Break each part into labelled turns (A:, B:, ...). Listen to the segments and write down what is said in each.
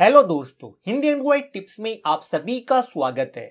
A: Hello दोस्तों Hindi and tips में आप सभी का स्वागत है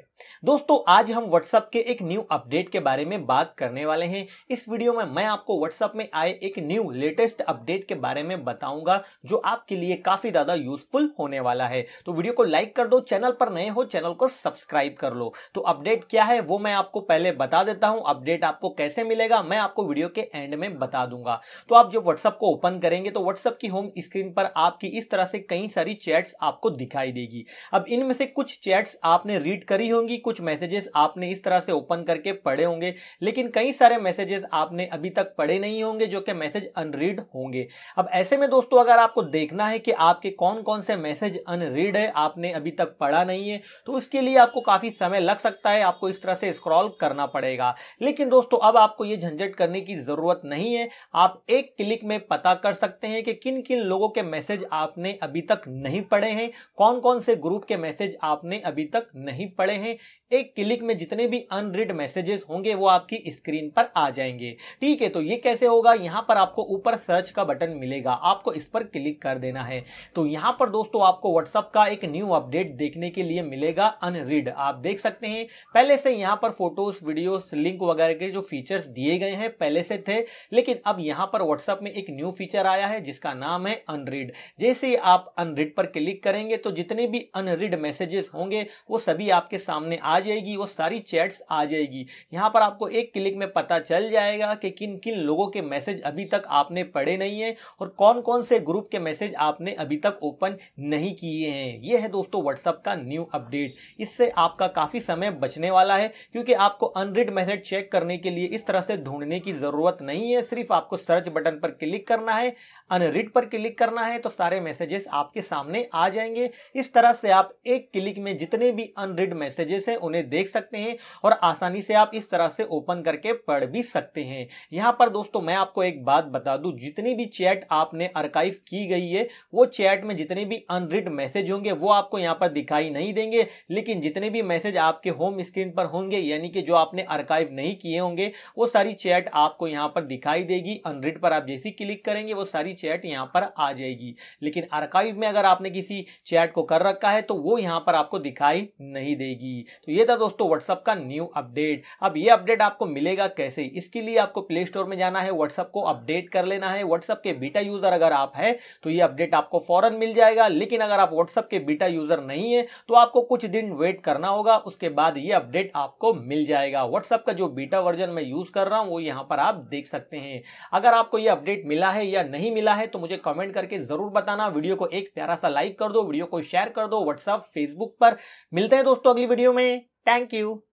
A: दोस्तों आज हम व्हाट्सएप के एक न्यू अपडेट के बारे में बात करने वाले हैं इस वीडियो में मैं आपको व्हाट्सएप में आए एक न्यू लेटेस्ट अपडेट के बारे में बताऊंगा जो आपके लिए काफी ज्यादा यूजफुल होने वाला है तो वीडियो को लाइक कर दो चैनल पर नए हो चैनल को सब्सक्राइब कर लो तो अपडेट क्या है वो मैं आपको पहले बता देता हूं अपडेट आपको कैसे मिलेगा मैं आपको वीडियो के एंड में बता दूंगा तो आप जब व्हाट्सएप को ओपन करेंगे तो व्हाट्सअप की होम स्क्रीन पर आपकी इस तरह से कई सारी चैट्स आपको दिखाई देगी अब इनमें से कुछ चैट्स आपने रीड करी होंगी होंगी कुछ मैसेजेस आपने इस तरह से ओपन करके पढ़े होंगे लेकिन कई सारे मैसेजेस आपने अभी तक पढ़े नहीं होंगे जो कि मैसेज अनरीड होंगे अब ऐसे में दोस्तों अगर आपको देखना है कि आपके कौन कौन से मैसेज अनरीड है आपने अभी तक पढ़ा नहीं है तो उसके लिए आपको काफी समय लग सकता है आपको इस तरह से स्क्रॉल करना पड़ेगा लेकिन दोस्तों अब आपको ये झंझट करने की जरूरत नहीं है आप एक क्लिक में पता कर सकते हैं कि किन किन लोगों के मैसेज आपने अभी तक नहीं पढ़े हैं कौन कौन से ग्रुप के मैसेज आपने अभी तक नहीं पढ़े हैं एक क्लिक में जितने भी अनरीड मैसेजेस होंगे वो आपकी स्क्रीन पर आ जाएंगे ठीक है तो ये कैसे होगा यहाँ पर आपको ऊपर सर्च का बटन मिलेगा आपको इस पर क्लिक कर देना है तो यहाँ पर दोस्तों आपको व्हाट्सअप का एक न्यू अपडेट देखने के लिए मिलेगा अनरीड आप देख सकते हैं पहले से यहाँ पर फोटोज वीडियोस लिंक वगैरह के जो फीचर्स दिए गए हैं पहले से थे लेकिन अब यहाँ पर व्हाट्सअप में एक न्यू फीचर आया है जिसका नाम है अनरीड जैसे आप अनरीड पर क्लिक करेंगे तो जितने भी अनरीड मैसेजेस होंगे वो सभी आपके सामने सामने आ जाएगी वो सारी चैट्स आ जाएगी यहाँ पर आपको एक क्लिक में पता चल जाएगा कि किन किन लोगों के मैसेज अभी तक आपने पढ़े नहीं है और कौन कौन से ग्रुप के मैसेज आपने अभी तक ओपन नहीं किए हैं ये है दोस्तों व्हाट्सअप का न्यू अपडेट इससे आपका काफ़ी समय बचने वाला है क्योंकि आपको अनरीड मैसेज चेक करने के लिए इस तरह से ढूंढने की ज़रूरत नहीं है सिर्फ आपको सर्च बटन पर क्लिक करना है अनरीड पर क्लिक करना है तो सारे मैसेजेस आपके सामने आ जाएंगे इस तरह से आप एक क्लिक में जितने भी अनरीड मैसेजेस पेजेस है उन्हें देख सकते हैं और आसानी से आप इस तरह से ओपन करके पढ़ भी सकते हैं यहाँ पर दोस्तों मैं आपको एक बात बता दूं जितनी भी चैट आपने अर्काइव की गई है वो चैट में जितने भी अनरिड मैसेज होंगे वो आपको यहाँ पर दिखाई नहीं देंगे लेकिन जितने भी मैसेज आपके होम स्क्रीन पर होंगे यानी कि जो आपने अर्काइव नहीं किए होंगे वो सारी चैट आपको यहाँ पर दिखाई देगी अनरिड पर आप जैसी क्लिक करेंगे वो सारी चैट यहाँ पर आ जाएगी लेकिन अर्काइव में अगर आपने किसी चैट को कर रखा है तो वो यहाँ पर आपको दिखाई नहीं देगी तो ये था दोस्तों व्हाट्सअप का न्यू अपडेट अब ये अपडेट आपको मिलेगा कैसे इसके लिए आपको प्ले स्टोर में जाना है व्हाट्सअप को अपडेट कर लेना है व्हाट्सअप के बीटा यूजर अगर आप है तो ये अपडेट आपको फॉरन मिल जाएगा लेकिन अगर आप व्हाट्सअप के बीटा यूजर नहीं है तो आपको कुछ दिन वेट करना होगा उसके बाद ये अपडेट आपको मिल जाएगा व्हाट्सअप का जो बीटा वर्जन मैं यूज कर रहा हूँ वो यहाँ पर आप देख सकते हैं अगर आपको ये अपडेट मिला है या नहीं मिला है तो मुझे कमेंट करके जरूर बताना वीडियो को एक प्यारा सा लाइक कर दो वीडियो को शेयर कर दो व्हाट्सअप फेसबुक पर मिलते हैं दोस्तों अगली वीडियो me. Thank you.